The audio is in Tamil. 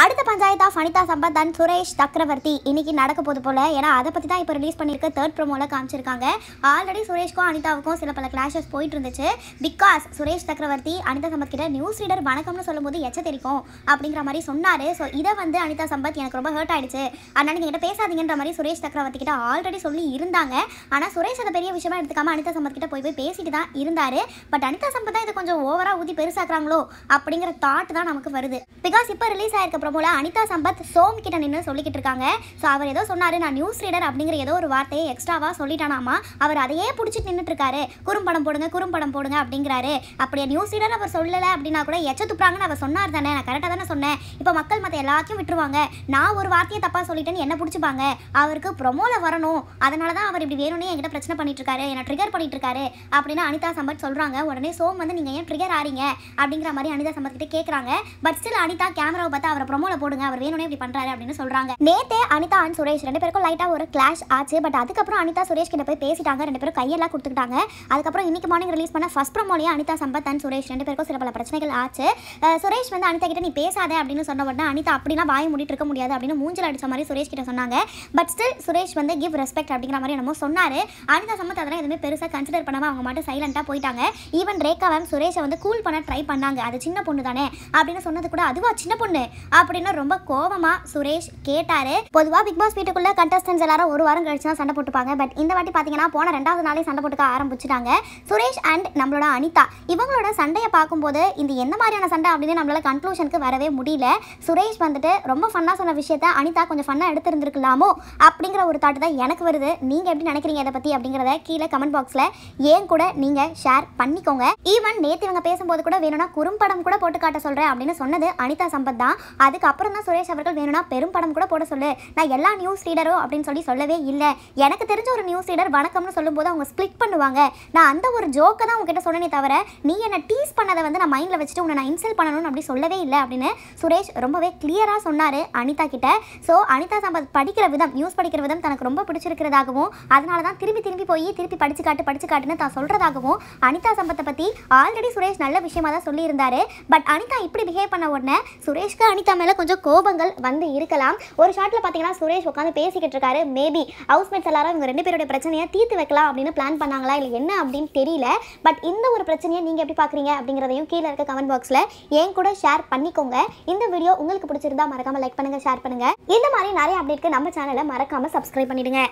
அடுத்த பஞ்சாயத்தா ஃபனிதா சம்பத் அண்ட் சுரேஷ் சக்கரவர்த்தி இன்னைக்கு நடக்க போது போல் ஏன்னா அதை பற்றி தான் இப்போ ரிலீஸ் பண்ணியிருக்க தேர்ட் ப்ரோமோவில் காமிச்சிருக்காங்க ஆல்ரெடி சுரேஷ்க்கும் அனிதாவுக்கும் சில பல கிளாஷஸ் போயிட்டு இருந்துச்சு பிகாஸ் சுரேஷ் சக்கரவர்த்தி அனிதா சம்பத் கிட்ட நியூஸ் ரீடர் வணக்கம்னு சொல்லும்போது எச்ச தெரிக்கும் அப்படிங்கிற மாதிரி சொன்னார் ஸோ இதை வந்து அனிதா சம்பத் எனக்கு ரொம்ப ஹர்ட் ஆயிடுச்சு அதனால் நீங்கள் கிட்ட பேசாதீங்கன்ற மாதிரி சுரேஷ் சக்கரவர்த்தி கிட்ட ஆல்ரெடி சொல்லி இருந்தாங்க ஆனால் சுரேஷ் அதை பெரிய விஷயமா எடுத்துக்காம அனிதா சம்பத் கிட்ட போய் போய் பேசிட்டு தான் இருந்தார் பட் அனிதா சம்பத் தான் இதை கொஞ்சம் ஓவராக ஊதி பெருசாக்குறாங்களோ அப்படிங்கிற தாட் தான் நமக்கு வருது பிகாஸ் இப்போ ரிலீஸ் ஆயிருக்க ப்ரொமோவில் அனிதா சம்பத் சோம் கிட்ட நின்று சொல்லிக்கிட்டு இருக்காங்க ஸோ அவர் ஏதோ சொன்னார் நான் நியூஸ் ரீடர் அப்படிங்கிற ஏதோ ஒரு வார்த்தையை எக்ஸ்ட்ராவாக சொல்லிட்டானாமா அவர் அதையே பிடிச்சிட்டு நின்றுட்டு இருக்காரு குறும்படம் போடுங்க குறும்படம் போடுங்க அப்படிங்கிறாரு அப்படியே நியூஸ் ரீடர் அவர் சொல்லலை அப்படின்னா கூட எச்ச துப்புறாங்கன்னு அவர் சொன்னார் தானே நான் கரெக்டாக தானே சொன்னேன் இப்போ மக்கள் மற்ற எல்லாத்தையும் விட்டுருவாங்க நான் ஒரு வார்த்தையை தப்பாக சொல்லிட்டேன்னு என்ன பிடிச்சிப்பாங்க அவருக்கு ப்ரொமோவில் வரணும் அதனால தான் அவர் இப்படி வேணும்னே என்கிட்ட பிரச்சனை பண்ணிட்டு இருக்காரு என்ன ட்ரிகர் பண்ணிட்டு இருக்காரு அப்படின்னு அனிதா சம்பத் சொல்கிறாங்க உடனே சோம் வந்து நீங்கள் ஏன் ட்ரிகர் ஆறீங்க அப்படிங்கிற மாதிரி அனிதா சம்பத் கிட்ட கேட்குறாங்க பட் ஸ்டில் அனிதா கேமராவை பார்த்து அவரை ப்ரொமோல போடுங்க அவர் வேணும்னே இப்படி பண்றாரு அப்படின்னு சொல்றாங்க நேத்தே அனிதா அண்ட் சுரேஷ் ரெண்டு பேருக்கும் லைட்டா ஒரு கிளாஷ் ஆச்சு பட் அதுக்கப்புறம் அனிதா சுரேஷ் கிட்ட போய் பேசிட்டாங்க ரெண்டு பேரும் கையெல்லாம் கொடுத்துக்கிட்டாங்க அதுக்கப்புறம் இன்னைக்கு மார்னிங் ரிலீஸ் பண்ண ஃபர்ஸ்ட் ப்ரொமோலயே அனிதா சம்பத் அண்ட் சுரேஷ் ரெண்டு பேருக்கும் சில பல பிரச்சனைகள் ஆச்சு சுரேஷ் வந்து அனிதா கிட்ட நீ பேசாத அப்படின்னு சொன்ன உடனே அனிதா அப்படிலாம் வாய் முடிட்டு இருக்க முடியாது அப்படின்னு மூஞ்சல் அடிச்ச மாதிரி சுரேஷ் கிட்ட சொன்னாங்க பட் ஸ்டில் சுரேஷ் வந்து கிவ் ரெஸ்பெக்ட் அப்படிங்கிற மாதிரி என்னமோ சொன்னாரு அனிதா சம்பத் அதெல்லாம் எதுவுமே பெருசாக கன்சிடர் பண்ணாம அவங்க மட்டும் சைலண்டா போயிட்டாங்க ஈவன் ரேகா மேம் சுரேஷை வந்து கூல் பண்ண ட்ரை பண்ணாங்க அது சின்ன பொண்ணு தானே அப்படின்னு சொன்னது கூட அதுவா சின்ன பொண்ணு அப்படின்னு ரொம்ப கோபமா சுரேஷ் கேட்டாரு பொதுவா பிக் பாஸ் வீட்டுக்குள்ள கண்டஸ்டன்ஸ் எல்லாரும் ஒரு வாரம் கழிச்சு தான் சண்டை போட்டுப்பாங்க பட் இந்த வாட்டி பார்த்தீங்கன்னா போன ரெண்டாவது நாளே சண்டை போட்டுக்க ஆரம்பிச்சிட்டாங்க சுரேஷ் அண்ட் நம்மளோட அனிதா இவங்களோட சண்டையை பார்க்கும்போது இந்த எந்த மாதிரியான சண்டை அப்படின்னு நம்மளால கன்க்ளூஷனுக்கு வரவே முடியல சுரேஷ் வந்துட்டு ரொம்ப ஃபன்னா சொன்ன விஷயத்த அனிதா கொஞ்சம் ஃபன்னா எடுத்திருந்திருக்கலாமோ அப்படிங்கிற ஒரு தாட்டு தான் எனக்கு வருது நீங்க எப்படி நினைக்கிறீங்க இதை பத்தி அப்படிங்கிறத கீழே கமெண்ட் பாக்ஸ்ல ஏன் கூட நீங்க ஷேர் பண்ணிக்கோங்க ஈவன் நேற்று இவங்க பேசும்போது கூட வேணும்னா குறும்படம் கூட போட்டு காட்ட சொல்றேன் அப்படின்னு சொன்னது அனிதா சம்பத் தான் அதுக்கப்புறம் தான் சுரேஷ் அவர்கள் வேணும்னா பெரும் படம் கூட போட சொல்லு நான் எல்லா நியூஸ் ரீடரும் அப்படின்னு சொல்லி சொல்லவே இல்லை எனக்கு தெரிஞ்ச ஒரு நியூஸ் ரீடர் வணக்கம்னு சொல்லும்போது அவங்க ஸ்பிளிட் பண்ணுவாங்க நான் அந்த ஒரு ஜோக்கை தான் உங்ககிட்ட சொன்னனே தவிர நீ என்னை டீஸ் பண்ணதை வந்து நான் மைண்டில் வச்சுட்டு உன்னை நான் இன்சல்ட் பண்ணணும்னு அப்படி சொல்லவே இல்லை அப்படின்னு சுரேஷ் ரொம்பவே கிளியராக சொன்னார் அனிதா கிட்ட ஸோ அனிதா சம்பத் படிக்கிற விதம் நியூஸ் படிக்கிற விதம் தனக்கு ரொம்ப பிடிச்சிருக்கிறதாகவும் அதனால தான் திரும்பி திரும்பி போய் திருப்பி படிச்சு காட்டு படிச்சு காட்டுன்னு தான் சொல்கிறதாகவும் அனிதா சம்பத்தை பற்றி ஆல்ரெடி சுரேஷ் நல்ல விஷயமா தான் சொல்லியிருந்தாரு பட் அனிதா இப்படி பிஹேவ் பண்ண உடனே சுரேஷ்க்கு அனிதா மேலே கொஞ்சம் கோபங்கள் வந்து இருக்கலாம் ஒரு ஷாட்டில் பார்த்தீங்கன்னா சுரேஷ் உட்காந்து பேசிக்கிட்டு இருக்காரு மேபி ஹவுஸ்மேட்ஸ் எல்லாரும் இவங்க ரெண்டு பேருடைய பிரச்சனையை தீர்த்து வைக்கலாம் அப்படின்னு பிளான் பண்ணாங்களா இல்லை என்ன அப்படின்னு தெரியல பட் இந்த ஒரு பிரச்சனையை நீங்கள் எப்படி பார்க்குறீங்க அப்படிங்கிறதையும் கீழே இருக்க கமெண்ட் பாக்ஸில் என் கூட ஷேர் பண்ணிக்கோங்க இந்த வீடியோ உங்களுக்கு பிடிச்சிருந்தா மறக்காமல் லைக் பண்ணுங்கள் ஷேர் பண்ணுங்க இந்த மாதிரி நிறைய அப்டேட்க்கு நம்ம சேனலை மறக்காமல் சப்ஸ்கிரைப் பண்ணிடுங்க